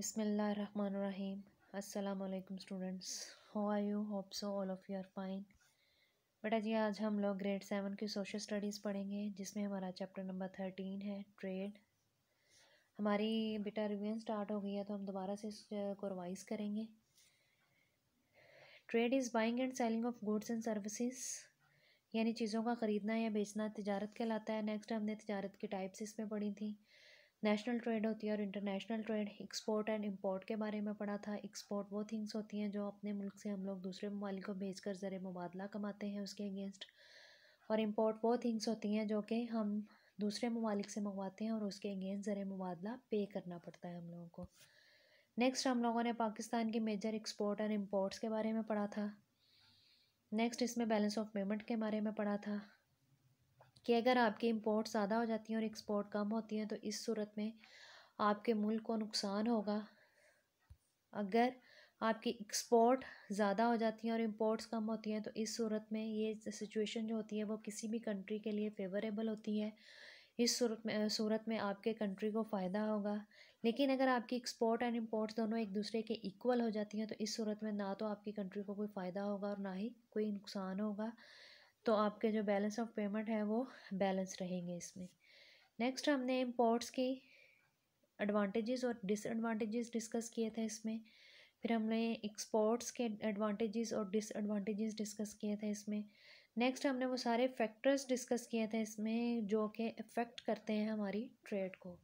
Bismillahirrahmanirrahim. Assalamu alaikum students how are you hope so all of you are fine बेटा जी आज हम लोग ग्रेड सेवन की सोशल स्टडीज़ पढ़ेंगे जिसमें हमारा चैप्टर नंबर थर्टीन है ट्रेड हमारी बेटा रिवीजन स्टार्ट हो गई है तो हम दोबारा से इसको रिवाइज करेंगे trade is buying and selling of goods and services यानी चीज़ों का ख़रीदना या बेचना तजारत कहलाता है नेक्स्ट हमने तजारत की टाइप्स इसमें पढ़ी थी नेशनल ट्रेड होती है और international trade export and import के बारे में पढ़ा था एक्सपोर्ट वो थिंग्स होती हैं जो अपने मुल्क से हम लोग दूसरे ममालिक को भेज कर ज़र मुबादला कमाते हैं उसके अगेंस्ट और इम्पोर्ट वो थिंग्स होती हैं जो कि हम दूसरे ममालिक से मंगवाते हैं और उसके अगेंस्ट ज़र मुबादला पे करना पड़ता है हम लोगों को नेक्स्ट हम लोगों ने पाकिस्तान की मेजर एक्सपोर्ट एंड इम्पोर्ट्स के बारे में पढ़ा था नेक्स्ट इसमें बैलेंस ऑफ पेमेंट के बारे में पढ़ा था कि अगर आपकी इम्पोर्ट ज़्यादा हो जाती हैं और एक्सपोर्ट कम होती हैं तो इस सूरत में आपके मुल्क को नुकसान होगा अगर आपकी एक्सपोर्ट ज़्यादा हो जाती हैं और इम्पोर्ट्स कम होती हैं तो इस सूरत में ये सिचुएशन जो होती है वो किसी भी कंट्री के लिए फेवरेबल होती है इस सूरत में सूरत में आपके कंट्री को फ़ायदा होगा लेकिन अगर आपकी एक्सपोर्ट एंड इम्पोर्ट्स दोनों एक दूसरे के इक्वल हो जाती हैं तो इस सूरत में ना तो आपकी कंट्री को कोई फ़ायदा होगा और ना ही कोई नुकसान होगा तो आपके जो बैलेंस ऑफ पेमेंट है वो बैलेंस रहेंगे इसमें नेक्स्ट हमने इम्पोर्ट्स की एडवांटेजेस और डिसएडवांटेजेस डिस्कस किए थे इसमें फिर हमने एक्सपोर्ट्स के एडवांटेजेस और डिसएडवांटेजेस डिस्कस किए थे इसमें नेक्स्ट हमने वो सारे फैक्टर्स डिस्कस किए थे इसमें जो कि इफ़ेक्ट करते हैं हमारी ट्रेड को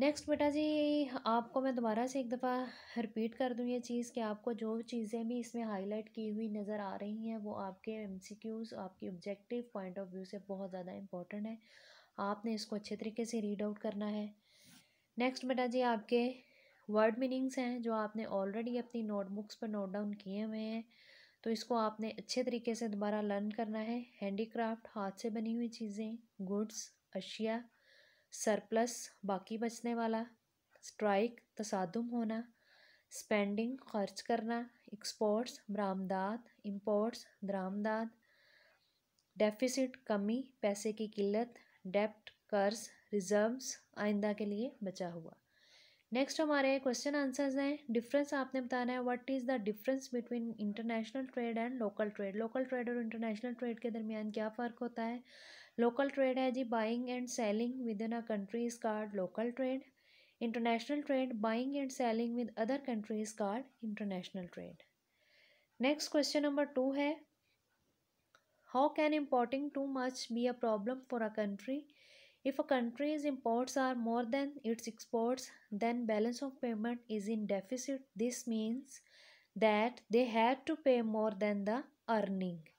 नेक्स्ट बेटा जी आपको मैं दोबारा से एक दफ़ा रिपीट कर दूँ ये चीज़ कि आपको जो चीज़ें भी इसमें हाईलाइट की हुई नज़र आ रही हैं वो आपके एमसीक्यूज़ आपकी ऑब्जेक्टिव पॉइंट ऑफ व्यू से बहुत ज़्यादा इम्पॉर्टेंट है आपने इसको अच्छे तरीके से रीड आउट करना है नेक्स्ट बेटा जी आपके वर्ड मीनिंग्स हैं जो आपने ऑलरेडी अपनी नोटबुक्स पर नोट डाउन किए हुए हैं तो इसको आपने अच्छे तरीके से दोबारा लर्न करना है हैंडीक्राफ्ट हाथ से बनी हुई चीज़ें गुड्स अशिया सरप्लस बाकी बचने वाला स्ट्राइक तसादम होना स्पेंडिंग खर्च करना एक्सपोर्ट्स बरामदाद इम्पोर्ट्स दरामदाद डेफिसिट कमी पैसे की किल्लत डेप्ट कर्ज रिजर्व्स आइंदा के लिए बचा हुआ नेक्स्ट हमारे क्वेश्चन आंसर्स हैं डिफरेंस आपने बताना है what is the difference between international trade and local trade local trade और इंटरनेशनल ट्रेड के दरमियान क्या फ़र्क होता है लोकल ट्रेड है जी buying and selling within a country is called local trade international trade buying and selling with other country is called international trade next question number two है how can importing too much be a problem for a country if a countries imports are more than its exports then balance of payment is in deficit this means that they have to pay more then the earning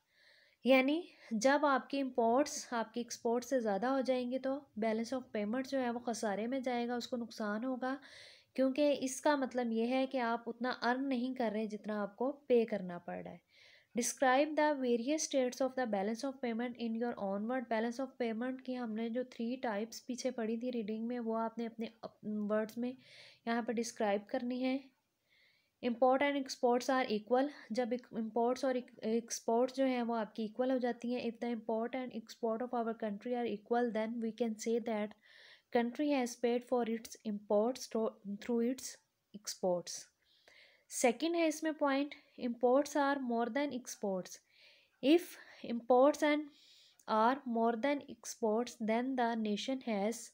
यानी जब आपके imports आपके export से ज़्यादा हो जाएंगे तो balance of payment जो है वो खसारे में जाएगा उसको नुकसान होगा क्योंकि इसका मतलब ये है कि आप उतना अर्न नहीं कर रहे जितना आपको पे करना पड़ रहा है describe the various states of the balance of payment in your own word balance of payment की हमने जो थ्री टाइप्स पीछे पढ़ी थी रीडिंग में वो आपने अपने वर्ड्स में यहाँ पर डिस्क्राइब करनी है import and exports are equal जब इम्पोर्ट्स और एक्सपोर्ट्स जो हैं वो आपकी इक्वल हो जाती हैं if the import and export of our country are equal then we can say that country has paid for its imports through its exports second है इसमें point imports are more than exports if imports and are more than exports then the nation has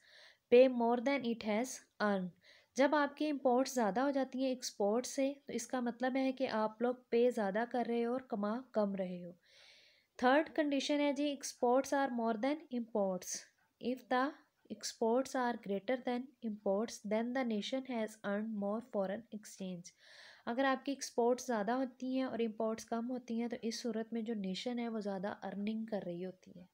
pay more than it has earn जब आपकी imports ज़्यादा हो जाती हैं export से तो इसका मतलब है कि आप लोग पे ज़्यादा कर रहे हो और कमा कम रहे हो थर्ड कंडीशन है जी exports are more than imports if the exports are greater than imports then the nation has earn more foreign exchange अगर आपकी एक्सपोर्ट्स ज़्यादा होती हैं और इम्पोर्ट्स कम होती हैं तो इस सूरत में जो नेशन है वो ज़्यादा अर्निंग कर रही होती है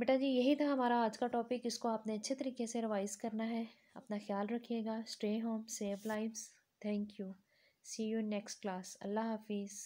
बेटा जी यही था हमारा आज का टॉपिक इसको आपने अच्छे तरीके से रिवाइज़ करना है अपना ख्याल रखिएगा stay home save lives thank you see you next class अल्लाह हाफिज़